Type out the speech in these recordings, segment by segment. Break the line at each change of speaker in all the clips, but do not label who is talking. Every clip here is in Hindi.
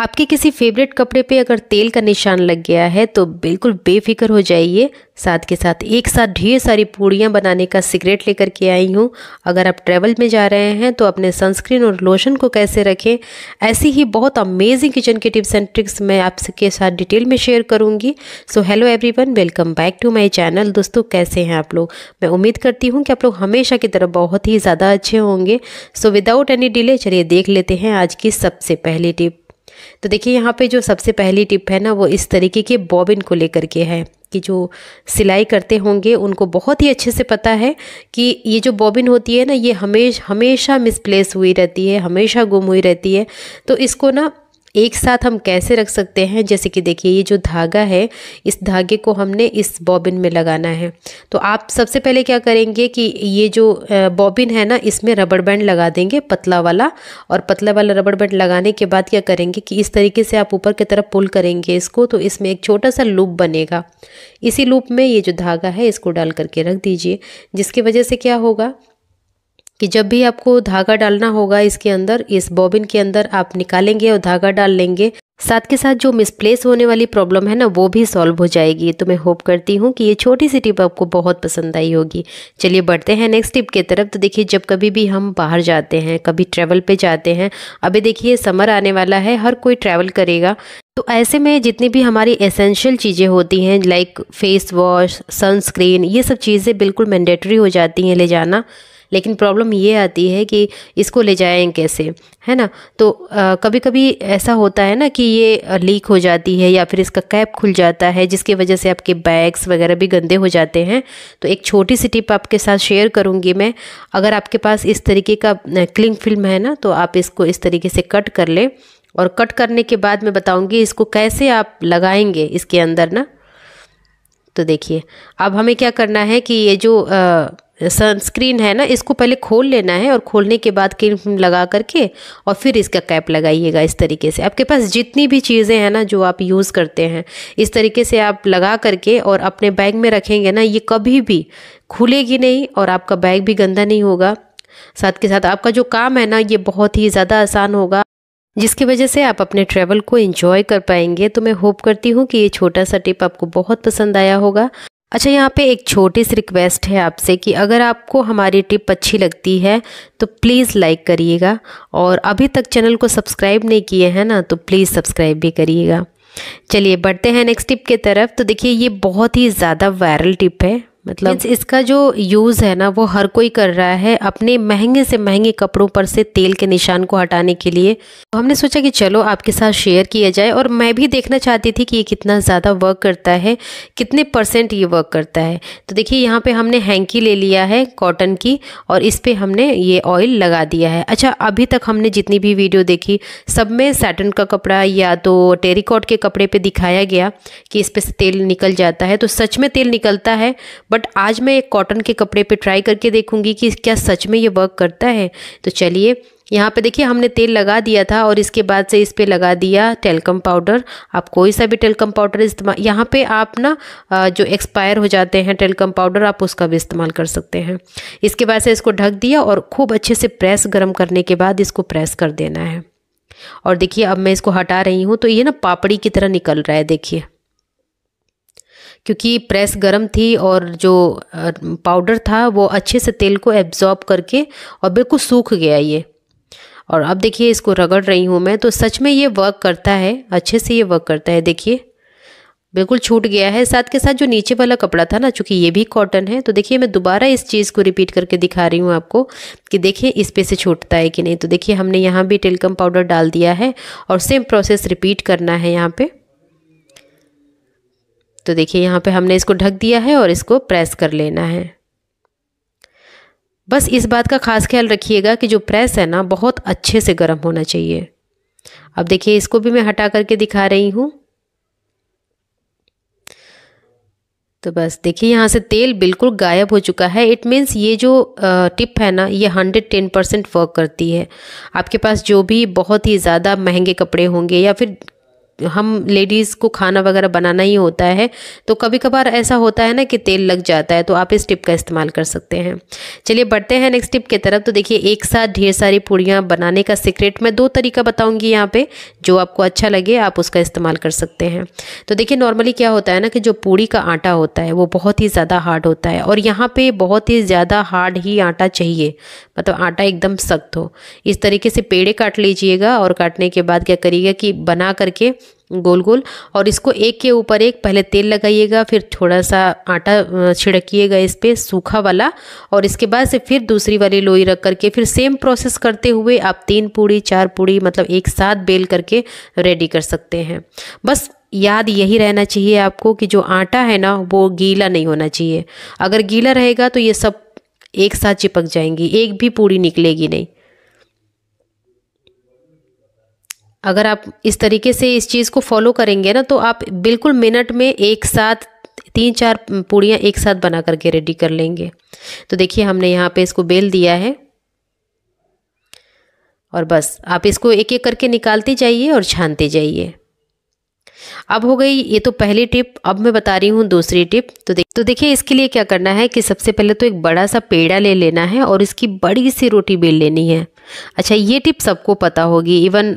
आपके किसी फेवरेट कपड़े पे अगर तेल का निशान लग गया है तो बिल्कुल बेफिक्र हो जाइए साथ के साथ एक साथ ढेर सारी पूड़ियाँ बनाने का सिगरेट लेकर के आई हूँ अगर आप ट्रैवल में जा रहे हैं तो अपने सनस्क्रीन और लोशन को कैसे रखें ऐसी ही बहुत अमेजिंग किचन के टिप्स एंड ट्रिक्स मैं आपके साथ डिटेल में शेयर करूँगी so hello every welcome back to my channel दोस्तों कैसे हैं आप लोग मैं उम्मीद करती हूँ कि आप लोग हमेशा की तरह बहुत ही ज़्यादा अच्छे होंगे सो विदाउट एनी डिले चलिए देख लेते हैं आज की सबसे पहली टिप तो देखिए यहाँ पे जो सबसे पहली टिप है ना वो इस तरीके के बॉबिन को लेकर के है कि जो सिलाई करते होंगे उनको बहुत ही अच्छे से पता है कि ये जो बॉबिन होती है ना ये हमेश हमेशा मिसप्लेस हुई रहती है हमेशा गुम हुई रहती है तो इसको ना एक साथ हम कैसे रख सकते हैं जैसे कि देखिए ये जो धागा है इस धागे को हमने इस बॉबिन में लगाना है तो आप सबसे पहले क्या करेंगे कि ये जो बॉबिन है ना इसमें रबड़ बैंड लगा देंगे पतला वाला और पतला वाला रबड़ बैंड लगाने के बाद क्या करेंगे कि इस तरीके से आप ऊपर की तरफ पुल करेंगे इसको तो इसमें एक छोटा सा लूप बनेगा इसी लूप में ये जो धागा है इसको डाल करके रख दीजिए जिसकी वजह से क्या होगा कि जब भी आपको धागा डालना होगा इसके अंदर इस बॉबिन के अंदर आप निकालेंगे और धागा डाल लेंगे साथ के साथ जो मिसप्लेस होने वाली प्रॉब्लम है ना वो भी सॉल्व हो जाएगी तो मैं होप करती हूँ कि ये छोटी सी टिप आपको बहुत पसंद आई होगी चलिए बढ़ते हैं नेक्स्ट टिप की तरफ तो देखिए जब कभी भी हम बाहर जाते हैं कभी ट्रैवल पे जाते हैं अभी देखिए समर आने वाला है हर कोई ट्रैवल करेगा तो ऐसे में जितनी भी हमारी एसेंशियल चीज़ें होती हैं लाइक फेस वॉश सनस्क्रीन ये सब चीज़ें बिल्कुल मैंडेटरी हो जाती हैं ले जाना लेकिन प्रॉब्लम ये आती है कि इसको ले जाएँ कैसे है ना तो आ, कभी कभी ऐसा होता है ना कि ये लीक हो जाती है या फिर इसका कैप खुल जाता है जिसकी वजह से आपके बैग्स वगैरह भी गंदे हो जाते हैं तो एक छोटी सी टिप आपके साथ शेयर करूँगी मैं अगर आपके पास इस तरीके का क्लिंग फिल्म है ना तो आप इसको इस तरीके से कट कर लें और कट करने के बाद मैं बताऊँगी इसको कैसे आप लगाएंगे इसके अंदर ना तो देखिए अब हमें क्या करना है कि ये जो आ, सनस्क्रीन है ना इसको पहले खोल लेना है और खोलने के बाद क्रीम लगा करके और फिर इसका कैप लगाइएगा इस तरीके से आपके पास जितनी भी चीज़ें हैं ना जो आप यूज़ करते हैं इस तरीके से आप लगा करके और अपने बैग में रखेंगे ना ये कभी भी खुलेगी नहीं और आपका बैग भी गंदा नहीं होगा साथ के साथ आपका जो काम है ना ये बहुत ही ज़्यादा आसान होगा जिसकी वजह से आप अपने ट्रैवल को एंजॉय कर पाएंगे तो मैं होप करती हूँ कि ये छोटा सा टिप आपको बहुत पसंद आया होगा अच्छा यहाँ पे एक छोटी सी रिक्वेस्ट है आपसे कि अगर आपको हमारी टिप अच्छी लगती है तो प्लीज़ लाइक करिएगा और अभी तक चैनल को सब्सक्राइब नहीं किए हैं ना तो प्लीज़ सब्सक्राइब भी करिएगा चलिए बढ़ते हैं नेक्स्ट टिप के तरफ तो देखिए ये बहुत ही ज़्यादा वायरल टिप है मतलब इसका जो यूज़ है ना वो हर कोई कर रहा है अपने महंगे से महंगे कपड़ों पर से तेल के निशान को हटाने के लिए तो हमने सोचा कि चलो आपके साथ शेयर किया जाए और मैं भी देखना चाहती थी कि ये कितना ज़्यादा वर्क करता है कितने परसेंट ये वर्क करता है तो देखिए यहाँ पे हमने हैंकी ले लिया है कॉटन की और इस पर हमने ये ऑयल लगा दिया है अच्छा अभी तक हमने जितनी भी वीडियो देखी सब में सैटन का कपड़ा या तो टेरिकॉट के कपड़े पर दिखाया गया कि इस पर तेल निकल जाता है तो सच में तेल निकलता है बट बट आज मैं एक कॉटन के कपड़े पे ट्राई करके देखूंगी कि क्या सच में ये वर्क करता है तो चलिए यहाँ पे देखिए हमने तेल लगा दिया था और इसके बाद से इस पर लगा दिया टेलकम पाउडर आप कोई सा भी टेलकम पाउडर इस्तेमाल यहाँ पे आप ना जो एक्सपायर हो जाते हैं टेलकम पाउडर आप उसका भी इस्तेमाल कर सकते हैं इसके बाद से इसको ढक दिया और खूब अच्छे से प्रेस गर्म करने के बाद इसको प्रेस कर देना है और देखिए अब मैं इसको हटा रही हूँ तो ये ना पापड़ी की तरह निकल रहा है देखिए क्योंकि प्रेस गर्म थी और जो पाउडर था वो अच्छे से तेल को एब्जॉर्ब करके और बिल्कुल सूख गया ये और अब देखिए इसको रगड़ रही हूँ मैं तो सच में ये वर्क करता है अच्छे से ये वर्क करता है देखिए बिल्कुल छूट गया है साथ के साथ जो नीचे वाला कपड़ा था ना चूँकि ये भी कॉटन है तो देखिए मैं दोबारा इस चीज़ को रिपीट करके दिखा रही हूँ आपको कि देखिए इस पे से छूटता है कि नहीं तो देखिए हमने यहाँ भी टेलकम पाउडर डाल दिया है और सेम प्रोसेस रिपीट करना है यहाँ पर तो देखिए यहाँ पे हमने इसको ढक दिया है और इसको प्रेस कर लेना है बस इस बात का खास ख्याल रखिएगा कि जो प्रेस है ना बहुत अच्छे से गर्म होना चाहिए अब देखिए इसको भी मैं हटा करके दिखा रही हूँ तो बस देखिए यहाँ से तेल बिल्कुल गायब हो चुका है इट मीन्स ये जो टिप है ना ये हंड्रेड टेन परसेंट वर्क करती है आपके पास जो भी बहुत ही ज़्यादा महंगे कपड़े होंगे या फिर हम लेडीज़ को खाना वगैरह बनाना ही होता है तो कभी कभार ऐसा होता है ना कि तेल लग जाता है तो आप इस टिप का इस्तेमाल कर सकते हैं चलिए बढ़ते हैं नेक्स्ट टिप की तरफ तो देखिए एक साथ ढेर सारी पूड़ियाँ बनाने का सीक्रेट मैं दो तरीका बताऊँगी यहाँ पर जो आपको अच्छा लगे आप उसका इस्तेमाल कर सकते हैं तो देखिए नॉर्मली क्या होता है ना कि जो पूड़ी का आटा होता है वो बहुत ही ज़्यादा हार्ड होता है और यहाँ पर बहुत ही ज़्यादा हार्ड ही आटा चाहिए मतलब आटा एकदम सख्त हो इस तरीके से पेड़े काट लीजिएगा और काटने के बाद क्या करिएगा कि बना करके गोल गोल और इसको एक के ऊपर एक पहले तेल लगाइएगा फिर थोड़ा सा आटा छिड़किएगा इस पर सूखा वाला और इसके बाद से फिर दूसरी वाली लोई रख करके फिर सेम प्रोसेस करते हुए आप तीन पूड़ी चार पूड़ी मतलब एक साथ बेल करके रेडी कर सकते हैं बस याद यही रहना चाहिए आपको कि जो आटा है ना वो गीला नहीं होना चाहिए अगर गीला रहेगा तो ये सब एक साथ चिपक जाएंगी एक भी पूड़ी निकलेगी नहीं अगर आप इस तरीके से इस चीज़ को फॉलो करेंगे ना तो आप बिल्कुल मिनट में एक साथ तीन चार पूड़ियाँ एक साथ बना करके रेडी कर लेंगे तो देखिए हमने यहाँ पे इसको बेल दिया है और बस आप इसको एक एक करके निकालते जाइए और छानते जाइए अब हो गई ये तो पहली टिप अब मैं बता रही हूँ दूसरी टिप तो देख तो देखिए इसके लिए क्या करना है कि सबसे पहले तो एक बड़ा सा पेड़ा ले लेना है और इसकी बड़ी सी रोटी बेल लेनी है अच्छा ये टिप सबको पता होगी इवन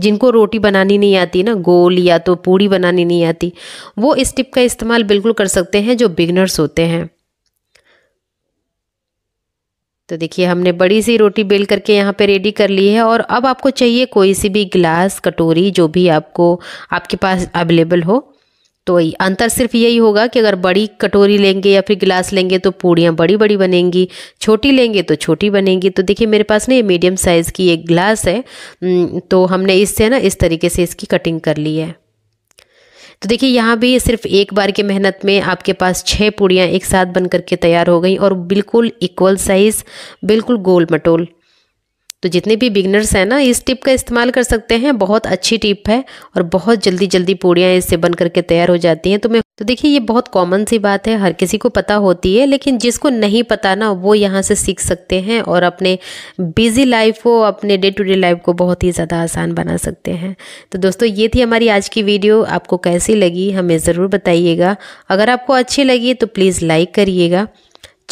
जिनको रोटी बनानी नहीं आती ना गोल या तो पूड़ी बनानी नहीं आती वो इस टिप का इस्तेमाल बिल्कुल कर सकते हैं जो बिगनर्स होते हैं तो देखिए हमने बड़ी सी रोटी बेल करके यहाँ पे रेडी कर ली है और अब आपको चाहिए कोई सी भी गिलास कटोरी जो भी आपको आपके पास अवेलेबल हो तो अंतर सिर्फ यही होगा कि अगर बड़ी कटोरी लेंगे या फिर गिलास लेंगे तो पूड़ियाँ बड़ी बड़ी बनेंगी छोटी लेंगे तो छोटी बनेंगी तो देखिए मेरे पास ना ये मीडियम साइज़ की एक गिलास है तो हमने इससे ना इस तरीके से इसकी कटिंग कर ली है तो देखिए यहाँ भी सिर्फ एक बार के मेहनत में आपके पास छः पूड़ियाँ एक साथ बन करके तैयार हो गई और बिल्कुल इक्वल साइज़ बिल्कुल गोल मटोल तो जितने भी बिगनर्स हैं ना इस टिप का इस्तेमाल कर सकते हैं बहुत अच्छी टिप है और बहुत जल्दी जल्दी पूड़ियाँ इससे बन करके तैयार हो जाती हैं तो मैं तो देखिए ये बहुत कॉमन सी बात है हर किसी को पता होती है लेकिन जिसको नहीं पता ना वो यहाँ से सीख सकते हैं और अपने बिजी लाइफ को अपने डे टू डे लाइफ को बहुत ही ज़्यादा आसान बना सकते हैं तो दोस्तों ये थी हमारी आज की वीडियो आपको कैसी लगी हमें ज़रूर बताइएगा अगर आपको अच्छी लगी तो प्लीज़ लाइक करिएगा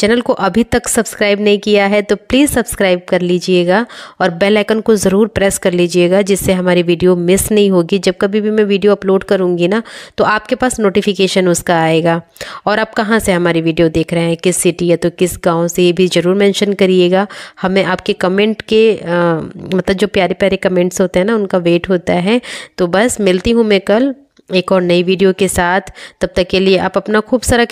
चैनल को अभी तक सब्सक्राइब नहीं किया है तो प्लीज़ सब्सक्राइब कर लीजिएगा और बेल आइकन को ज़रूर प्रेस कर लीजिएगा जिससे हमारी वीडियो मिस नहीं होगी जब कभी भी मैं वीडियो अपलोड करूँगी ना तो आपके पास नोटिफिकेशन उसका आएगा और आप कहाँ से हमारी वीडियो देख रहे हैं किस सिटी या तो किस गाँव से ये भी ज़रूर मैंशन करिएगा हमें आपके कमेंट के आ, मतलब जो प्यारे प्यारे कमेंट्स होते हैं ना उनका वेट होता है तो बस मिलती हूँ मैं कल एक और नई वीडियो के साथ तब तक के लिए आप अपना खूब सारा